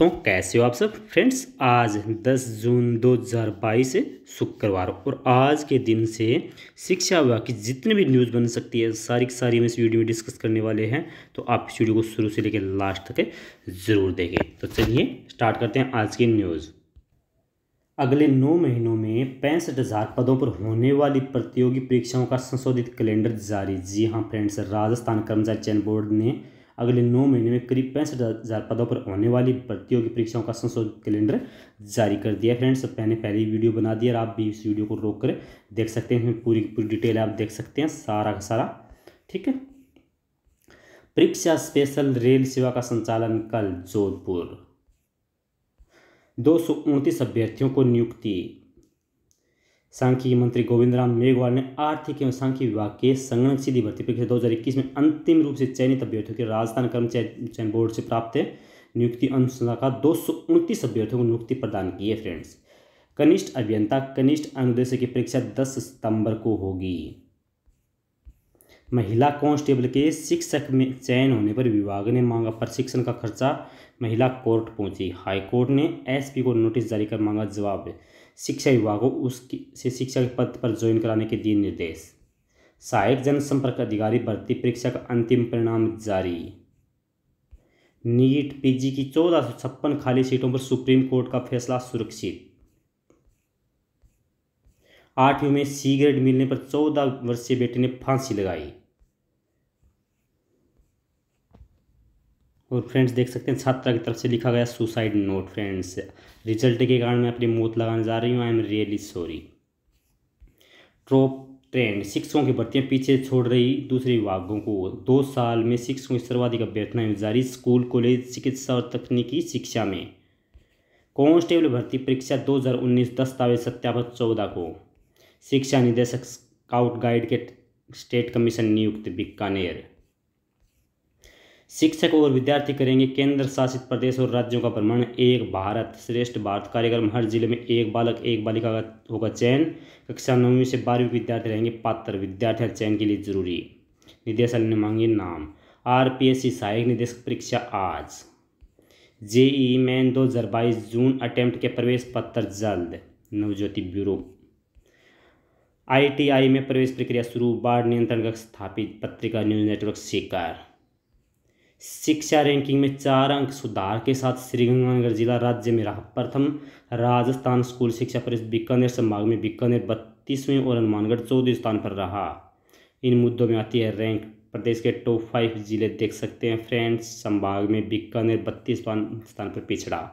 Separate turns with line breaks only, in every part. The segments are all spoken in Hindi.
दोस्तों कैसे हो आप सब फ्रेंड्स आज 10 जून 2022 है शुक्रवार और आज के दिन से शिक्षा विभाग की जितनी भी न्यूज़ बन सकती है सारी की सारी हम इस वीडियो में डिस्कस करने वाले हैं तो आप इस वीडियो को शुरू से लेकर लास्ट तक ज़रूर देखें तो चलिए स्टार्ट करते हैं आज की न्यूज़ अगले नौ महीनों में पैंसठ हज़ार पदों पर होने वाली प्रतियोगी परीक्षाओं का संशोधित कैलेंडर जारी जी हाँ फ्रेंड्स राजस्थान कर्मचारी चयन बोर्ड ने अगले नौ महीने में करीब पैंसठ हज़ार पदों पर होने वाली भर्तियों की परीक्षाओं का संशोधित कैलेंडर जारी कर दिया फ्रेंड्स मैंने पहले ही वीडियो बना दिया आप भी इस वीडियो को रोक कर देख सकते हैं पूरी पूरी डिटेल आप देख सकते हैं सारा का सारा ठीक है परीक्षा स्पेशल रेल सेवा का संचालन कल जोधपुर दो सौ उनतीस अभ्यर्थियों को नियुक्ति सांख्यिकी मंत्री गोविंद राम मेघवाल ने आर्थिक एवं सांख्यिकी विभाग के संगणक सीधी भर्ती परीक्षा दो हज़ार इक्कीस में अंतिम रूप से चयनित अभ्यर्थियों के राजस्थान कर्मचारी चयन बोर्ड से प्राप्त नियुक्ति अनुसंधा का दो सौ उनतीस अभ्यर्थियों को नियुक्ति प्रदान की है फ्रेंड्स कनिष्ठ अभियंता कनिष्ठ अनुदेशक की परीक्षा दस सितंबर को होगी महिला कांस्टेबल के शिक्षक में चयन होने पर विभाग ने मांगा प्रशिक्षण का खर्चा महिला कोर्ट पहुंची हाईकोर्ट ने एसपी को नोटिस जारी कर मांगा जवाब शिक्षा विभाग को उसकी से शिक्षा के पद पर ज्वाइन कराने के दिए निर्देश सहायक जनसंपर्क अधिकारी भर्ती परीक्षा का अंतिम परिणाम जारी नीट पीजी की चौदह सौ छप्पन खाली सीटों पर सुप्रीम कोर्ट का फैसला सुरक्षित आठवीं में सी ग्रेड मिलने पर चौदह वर्षीय बेटे ने फांसी लगाई और फ्रेंड्स देख सकते हैं छात्रा की तरफ से लिखा गया सुसाइड नोट फ्रेंड्स रिजल्ट के कारण मैं अपनी मौत लगाने जा रही हूँ आई एम रियली सॉरी ट्रॉप ट्रेंड शिक्षकों की भर्तियाँ पीछे छोड़ रही दूसरे विभागों को दो साल में शिक्षकों की सर्वाधिक अभ्यर्थनाएं जारी स्कूल कॉलेज चिकित्सा और तकनीकी शिक्षा में कॉन्स्टेबल भर्ती परीक्षा 2019 दस्तावेज सत्यापन चौदह को शिक्षा निदेशक स्काउट गाइड के स्टेट कमीशन नियुक्त बीकानेर शिक्षक और विद्यार्थी करेंगे केंद्र शासित प्रदेश और राज्यों का भ्रमण एक भारत श्रेष्ठ भारत कार्यक्रम हर जिले में एक बालक एक बालिका का होगा चयन कक्षा नौवीं से बारहवीं विद्यार्थी रहेंगे पात्र विद्यार्थी चयन के लिए जरूरी निदेशालय ने मांगे नाम सी सहायक निदेशक परीक्षा आज जेई मैन बाईस जून अटैम्प्ट के प्रवेश पत्र जल्द नवज्योति ब्यूरो आईटीआई में प्रवेश प्रक्रिया शुरू बाढ़ नियंत्रण कक्ष स्थापित पत्रिका न्यूज़ नेटवर्क शिकार शिक्षा रैंकिंग में चार अंक सुधार के साथ श्रीगंगानगर जिला राज्य में रहा प्रथम राजस्थान स्कूल शिक्षा परिषद बीकानेर संभाग में बीकानेर बत्तीसवें और हनुमानगढ़ चौदह स्थान पर रहा इन मुद्दों में आती है रैंक प्रदेश के टॉप फाइव जिले देख सकते हैं फ्रेंड्स संभाग में बीकानेर बत्तीस स्थान पर पिछड़ा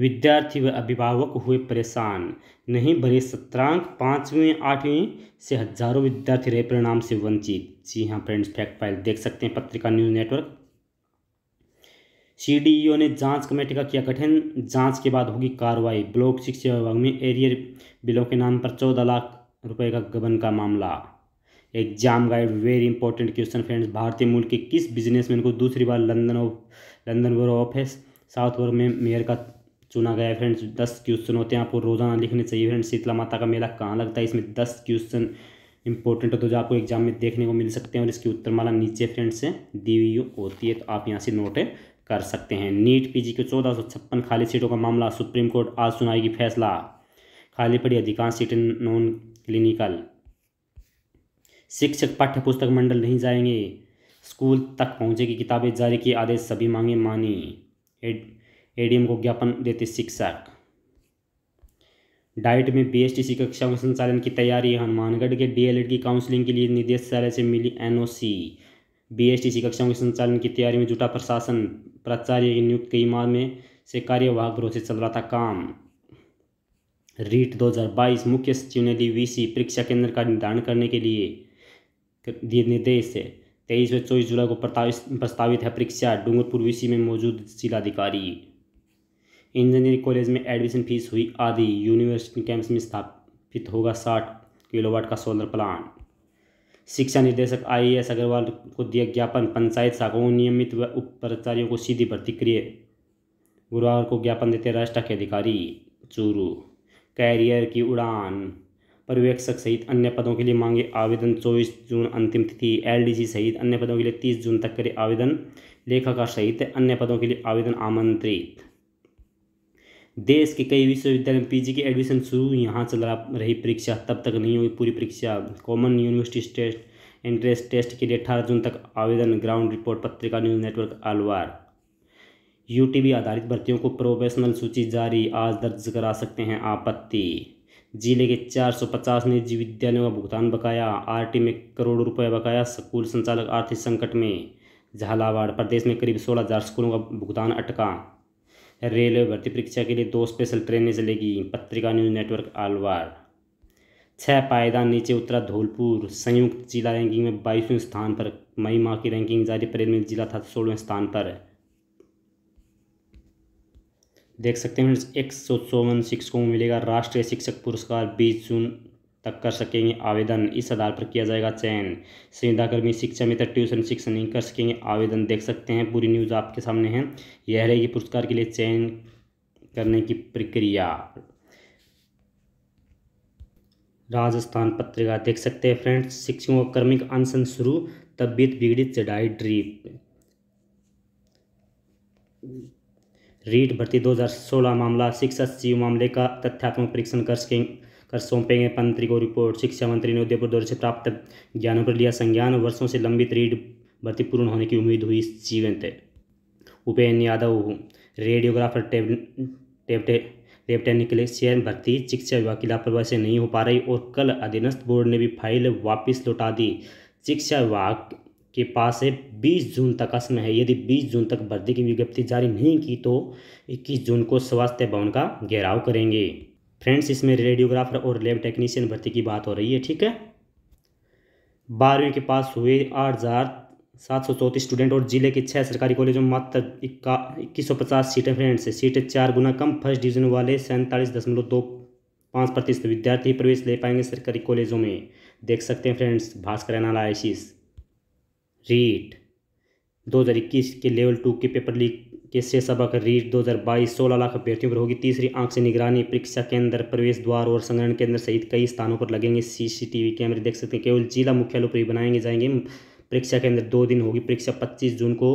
विद्यार्थी व अभिभावक हुए परेशान नहीं भरे सत्रांक पाँचवें आठवीं से हजारों विद्यार्थी रहे परिणाम से वंचित जी हाँ फ्रेंड्स फैक्ट फाइल देख सकते हैं पत्रिका न्यूज़ नेटवर्क सीडीईओ ने जांच कमेटी का किया गठन जांच के बाद होगी कार्रवाई ब्लॉक शिक्षा विभाग में एरियर बिलों के नाम पर चौदह लाख रुपए का गबन का मामला exam guide very important question friends भारतीय मूल के किस बिजनेसमैन को दूसरी बार London of London bureau office Southwark में मेयर का चुना गया है फ्रेंड्स दस क्वेश्चन होते हैं आपको रोजाना लिखने चाहिए फ्रेंड्स शीतला माता का मेला कहाँ लगता है इसमें दस क्वेश्चन इंपॉर्टेंट होते तो जो आपको एग्जाम में देखने को मिल सकते हैं और इसकी उत्तरमाला नीचे फ्रेंड्स से दी हुई होती है तो आप यहाँ से नोट कर सकते हैं नीट पीजी के चौदह सौ छप्पन खाली सीटों का मामला सुप्रीम कोर्ट आज सुनाएगी फैसला खाली पड़ी अधिकांश सीटें नॉन क्लिनिकल शिक्षक पाठ्य पुस्तक मंडल नहीं जाएंगे स्कूल तक पहुँचेगी किताबें जारी किए आदेश सभी मांगे मानी एडीएम को ज्ञापन देते शिक्षक डाइट में बीएसटीसी कक्षा के संचालन की तैयारी हनुमानगढ़ के डीएलएड की काउंसलिंग के लिए निदेशालय से मिली एनओसी बीएसटीसी कक्षाओं के संचालन की तैयारी में जुटा प्रशासन प्राचार्य की नियुक्त की इमारत में से कार्यवाहक भरोसे चल रहा था काम रीट 2022 मुख्य सचिव ने दी वीसी परीक्षा केंद्र का निर्धारण करने के लिए दिए निर्देश है तेईस व चौबीस जुलाई को प्रस्तावित है परीक्षा डूंगरपुर वीसी में मौजूद जिलाधिकारी इंजीनियरिंग कॉलेज में एडमिशन फीस हुई आदि यूनिवर्सिटी कैंपस में स्थापित होगा साठ किलोवाट का सोलर प्लांट शिक्षा निदेशक आई अग्रवाल को दिया ज्ञापन पंचायत शाखाओं नियमित व उप प्राचार्यों को सीधी भर्ती क्रिय गुरुवार को ज्ञापन देते राष्ट्र के अधिकारी चूरू कैरियर की उड़ान पर्यवेक्षक सहित अन्य पदों के लिए मांगे आवेदन 24 जून अंतिम तिथि एलडीजी सहित अन्य पदों के लिए 30 जून तक करे आवेदन लेखाकार सहित अन्य पदों के लिए आवेदन आमंत्रित देश के कई विश्वविद्यालय में पीजी की एडमिशन शुरू यहाँ चल रहा रही परीक्षा तब तक नहीं होगी पूरी परीक्षा common university test entrance test के लिए अठारह जून तक आवेदन ground report Patrika news network Alwar UTB आधारित भर्तियों को प्रोफेशनल सूची जारी आज दर्ज करा सकते हैं आपत्ति जिले के 450 निजी विद्यालयों का भुगतान बकाया आरटी में करोड़ रुपए बकाया स्कूल संचालक आर्थिक संकट में झालावाड़ प्रदेश में करीब सोलह हज़ार स्कूलों का भुगतान अटका रेलवे भर्ती परीक्षा के लिए दो स्पेशल ट्रेनें चलेगी पत्रिका न्यूज़ नेटवर्क आलवार छः पायदान नीचे उतरा धौलपुर संयुक्त जिला रैंकिंग में बाईसवें स्थान पर मई माह की रैंकिंग जारी अप्रैल में जिला था सोलहवें स्थान पर देख सकते हैं एक सौ चौवन शिक्षकों को मिलेगा राष्ट्रीय शिक्षक पुरस्कार बीस जून तक कर सकेंगे आवेदन इस आधार पर किया जाएगा चयन संविदाकर्मी शिक्षा मित्र ट्यूशन शिक्षा नहीं कर सकेंगे आवेदन देख सकते हैं पूरी न्यूज़ आपके सामने है यह रहेगी पुरस्कार के लिए चयन करने की प्रक्रिया राजस्थान पत्रिका देख सकते हैं फ्रेंड्स शिक्षकों का कर्मिक अनशन शुरू तबियत बिगड़ी चढ़ाई ड्रीप रीट भर्ती 2016 मामला शिक्षा सचिव मामले का तथ्यात्मक परीक्षण कर सकेंगे कर सौंपेंगे मंत्री को रिपोर्ट शिक्षा मंत्री ने उदयपुर दौरे से प्राप्त ज्ञानों पर लिया संज्ञान वर्षों से लंबित रीड भर्ती पूर्ण होने की उम्मीद हुई जीवंत थे उपेन्द्र यादव रेडियोग्राफर टेब टेबटे के लिए चयन भर्ती शिक्षा विभाग की लापरवाही से नहीं हो पा रही और कल अधीनस्थ बोर्ड ने भी फाइल वापस लौटा दी शिक्षा विभाग के पास है बीस जून तक का समय है यदि बीस जून तक भर्ती की विज्ञप्ति जारी नहीं की तो इक्कीस जून को स्वास्थ्य भवन का घेराव करेंगे फ्रेंड्स इसमें रेडियोग्राफर और लेब टेक्नीशियन भर्ती की बात हो रही है ठीक है बारहवीं के पास हुए आठ हज़ार सात सौ चौंतीस स्टूडेंट और जिले के छः सरकारी कॉलेजों में मात्र इक्का इक्कीस सौ पचास सीटें फ्रेंड्स सीटें चार गुना कम फर्स्ट डिवीजन वाले सैंतालीस दशमलव दो पाँच प्रतिशत विद्यार्थी प्रवेश ले पाएंगे सरकारी कॉलेजों में देख सकते हैं फ्रेंड्स भास्कर एनालिस रीट दो हज़ार इक्कीस के लेवल टू के पेपर लीक किससे सबक रीट 2022 सोलह लाख अभ्यर्थियों पर होगी तीसरी आंख से निगरानी परीक्षा केंद्र प्रवेश द्वार और संग्रहण केंद्र सहित कई स्थानों पर लगेंगे सीसीटीवी कैमरे देख सकते हैं केवल जिला मुख्यालय पर ही बनाएंगे जाएंगे परीक्षा केंद्र दो दिन होगी परीक्षा पच्चीस जून को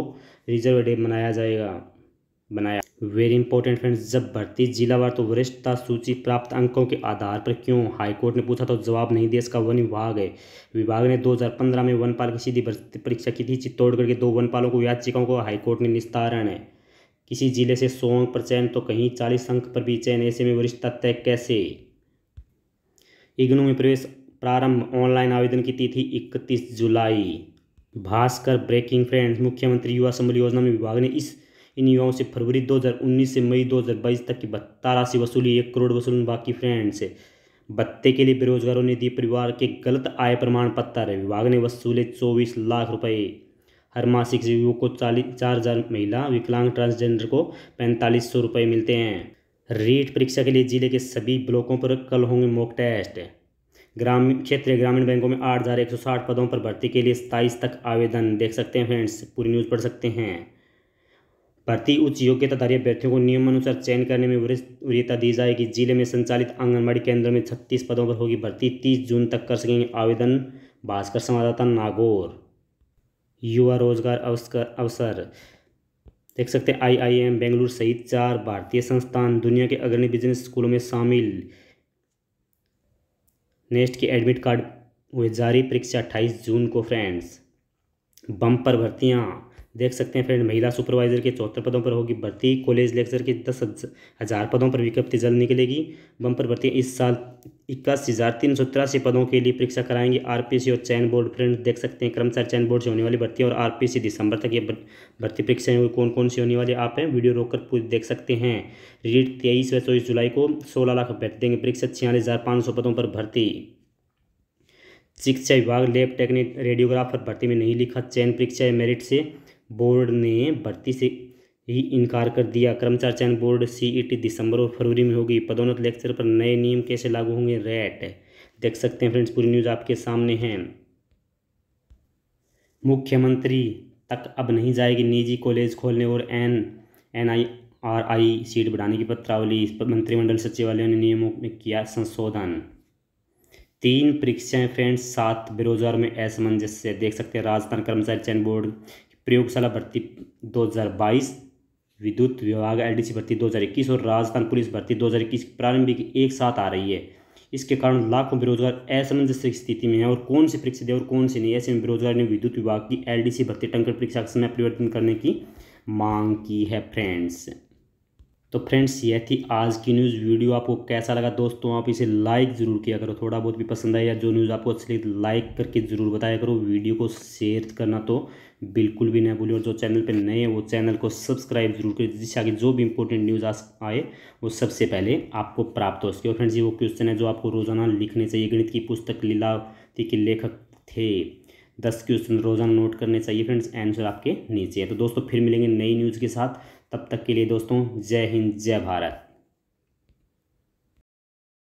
रिजर्व डे मनाया जाएगा बनाया वेरी इंपॉर्टेंट फ्रेंड्स जब भर्ती जिलावार तो वरिष्ठता सूची प्राप्त अंकों के आधार पर क्यों हाईकोर्ट ने पूछा तो जवाब नहीं दिया इसका वन विभाग है विभाग ने 2015 में वनपाल की सीधी भर्ती परीक्षा की थी चित्तौड़गढ़ के दो वनपालों को याचिकाओं को हाईकोर्ट ने निस्तारण है किसी जिले से सौ अंक पर चयन तो कहीं चालीस अंक पर भी चयन ऐसे में वरिष्ठता तय कैसे इग्नू में प्रवेश प्रारंभ ऑनलाइन आवेदन की तिथि 31 जुलाई भास्कर ब्रेकिंग फ्रेंड्स मुख्यमंत्री युवा संबल योजना में विभाग ने इस इन युवाओं से फरवरी 2019 से मई 2022 तक की भत्ता राशि वसूली एक करोड़ वसूल बाकी फ्रेंड्स भत्ते के लिए बेरोजगारों ने दिए परिवार के गलत आय प्रमाण पत्र विभाग ने वसूले चौबीस लाख रुपए हर मासिक जीवियों को चालीस चार हज़ार महिला विकलांग ट्रांसजेंडर को पैंतालीस सौ रुपये मिलते हैं रीट परीक्षा के लिए जिले के सभी ब्लॉकों पर कल होंगे मॉक टेस्ट ग्रामीण क्षेत्रीय ग्रामीण बैंकों में आठ हज़ार एक सौ साठ पदों पर भर्ती के लिए सताईस तक आवेदन देख सकते हैं फ्रेंड्स पूरी न्यूज़ पढ़ सकते हैं भर्ती उच्च योग्यताधारी अभ्यर्थियों को नियमानुसार चयन करने में वरीयता दी जाएगी जिले में संचालित आंगनबाड़ी केंद्रों में छत्तीस पदों पर होगी भर्ती तीस जून तक कर सकेंगे आवेदन भास्कर संवाददाता नागौर युवा रोजगार अवसर देख सकते हैं आईआईएम बेंगलुरु सहित चार भारतीय संस्थान दुनिया के अग्रणी बिजनेस स्कूलों में शामिल नेस्ट के एडमिट कार्ड हुए जारी परीक्षा अट्ठाईस जून को फ्रेंड्स बम पर भर्तियाँ देख सकते हैं फ्रेंड महिला सुपरवाइजर के चौहत्तर पदों पर होगी भर्ती कॉलेज लेक्चर के दस हज़ार पदों पर विज्ञप्ति जल्द निकलेगी बम्पर भर्ती इस साल इक्यासी हज़ार तीन सौ तिरासी पदों के लिए परीक्षा कराएंगे आरपीसी और चयन बोर्ड फ्रेंड देख सकते हैं कर्मचारी चयन बोर्ड से होने वाली भर्ती और आरपीसी दिसंबर तक ये भर्ती परीक्षाएं कौन कौन सी होने वाली आप हैं वीडियो रोक पूरी देख सकते हैं रीट तेईस व चौबीस जुलाई को सोलह लाख अभ्यर्थी देंगे परीक्षा छियालीस हज़ार सौ पदों पर भर्ती शिक्षा विभाग लेब टेक्निक रेडियोग्राफर भर्ती में नहीं लिखा चयन परीक्षा मेरिट से बोर्ड ने भर्ती से ही इनकार कर दिया कर्मचारी चयन बोर्ड सीईटी दिसंबर और फरवरी में होगी पदोन्नत लेक्चर पर नए नियम कैसे लागू होंगे रेट देख सकते हैं फ्रेंड्स पूरी न्यूज़ आपके सामने है मुख्यमंत्री तक अब नहीं जाएगी निजी कॉलेज खोलने और N N I R I seat बढ़ाने की पत्रावली इस पर मंत्रिमंडल सचिवालय ने नियमों में किया संशोधन तीन परीक्षाएं फ्रेंड्स सात बेरोजगार में असमंजस्य देख सकते हैं राजस्थान कर्मचारी चयन बोर्ड प्रयोगशाला भर्ती 2022 विद्युत विभाग एलडीसी भर्ती 2021 और राजस्थान पुलिस भर्ती 2021 इक्कीस प्रारंभिक एक साथ आ रही है इसके कारण लाखों बेरोजगार असमंजस की स्थिति में है और कौन सी परीक्षा दे और कौन सी नहीं ऐसे में बेरोजगार ने विद्युत विभाग की एलडीसी भर्ती टंकर परीक्षा का समय परिवर्तन करने की मांग की है फ्रेंड्स तो फ्रेंड्स यह थी आज की न्यूज़ वीडियो आपको कैसा लगा दोस्तों आप इसे लाइक ज़रूर किया करो थोड़ा बहुत भी पसंद आया जो न्यूज़ आपको अच्छी लगी लाइक तो करके ज़रूर बताया करो वीडियो को शेयर करना तो बिल्कुल भी ना भूलिए और जो चैनल पर नए हैं वो चैनल को सब्सक्राइब जरूर करें जिससे आगे जो भी इंपॉर्टेंट न्यूज़ आए वो सबसे पहले आपको प्राप्त हो सके और फ्रेंड्स ये वो क्वेश्चन है जो आपको रोजाना लिखने चाहिए गणित की पुस्तक थी के लेखक थे दस क्वेश्चन रोजाना नोट करने चाहिए फ्रेंड्स आंसर आपके नीचे है तो दोस्तों फिर मिलेंगे नई न्यूज़ के साथ तब तक के लिए दोस्तों जय हिंद जय भारत